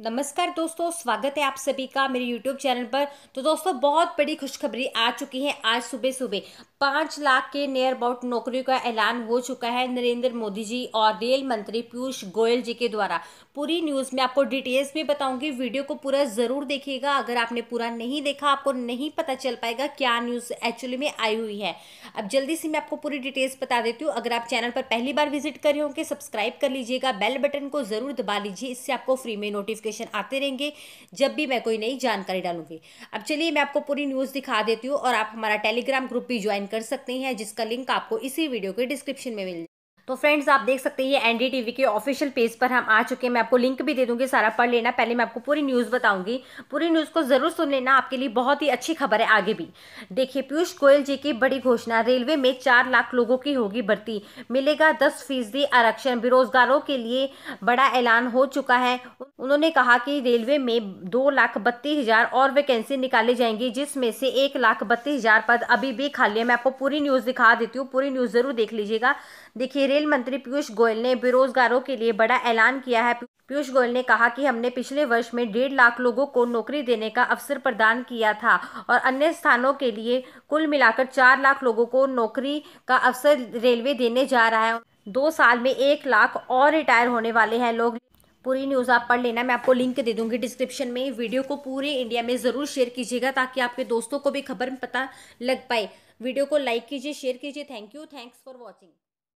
नमस्कार दोस्तों स्वागत है आप सभी का मेरे यूट्यूब चैनल पर तो दोस्तों बहुत बड़ी खुशखबरी आ चुकी है आज सुबह सुबह पाँच लाख के नियर अबाउट नौकरियों का ऐलान हो चुका है नरेंद्र मोदी जी और रेल मंत्री पीयूष गोयल जी के द्वारा पूरी न्यूज़ में आपको डिटेल्स भी बताऊंगी वीडियो को पूरा ज़रूर देखिएगा अगर आपने पूरा नहीं देखा आपको नहीं पता चल पाएगा क्या न्यूज़ एक्चुअली में आई हुई है अब जल्दी से मैं आपको पूरी डिटेल्स बता देती हूँ अगर आप चैनल पर पहली बार विजिट करें होंगे सब्सक्राइब कर लीजिएगा बेल बटन को ज़रूर दबा लीजिए इससे आपको फ्री में नोटिफिकेशन नोटिफिकेशन आते रहेंगे जब भी मैं कोई नई जानकारी डालूंगी अब चलिए मैं आपको पूरी न्यूज़ दिखा देती हूँ और आप हमारा टेलीग्राम ग्रुप भी ज्वाइन कर सकते हैं जिसका लिंक आपको इसी वीडियो के डिस्क्रिप्शन में मिल तो फ्रेंड्स आप देख सकते हैं ये एनडीटीवी के ऑफिशियल पेज पर हम आ चुके हैं मैं आपको लिंक भी दे दूंगी सारा पढ़ लेना पहले मैं आपको पूरी न्यूज़ बताऊंगी पूरी न्यूज़ को ज़रूर सुन लेना आपके लिए बहुत ही अच्छी खबर है आगे भी देखिए पीयूष गोयल जी की बड़ी घोषणा रेलवे में चार लाख लोगों की होगी भर्ती मिलेगा दस आरक्षण बेरोजगारों के लिए बड़ा ऐलान हो चुका है उन्होंने कहा कि रेलवे में दो लाख बत्तीस हज़ार और वैकेंसी निकाली जाएंगी जिसमें से एक लाख बत्तीस हज़ार पद अभी भी खाली है मैं आपको पूरी न्यूज़ दिखा देती हूँ पूरी न्यूज़ ज़रूर देख लीजिएगा देखिए रेल मंत्री पीयूष गोयल ने बेरोजगारों के लिए बड़ा ऐलान किया है पीयूष गोयल ने कहा कि हमने पिछले वर्ष में डेढ़ लाख लोगों को नौकरी देने का अवसर प्रदान किया था और अन्य स्थानों के लिए कुल मिलाकर चार लाख लोगों को नौकरी का अवसर रेलवे देने जा रहा है दो साल में एक लाख और रिटायर होने वाले हैं लोग पूरी न्यूज़ आप पढ़ लेना मैं आपको लिंक दे दूंगी डिस्क्रिप्शन में वीडियो को पूरे इंडिया में ज़रूर शेयर कीजिएगा ताकि आपके दोस्तों को भी खबर पता लग पाए वीडियो को लाइक कीजिए शेयर कीजिए thank you thanks for watching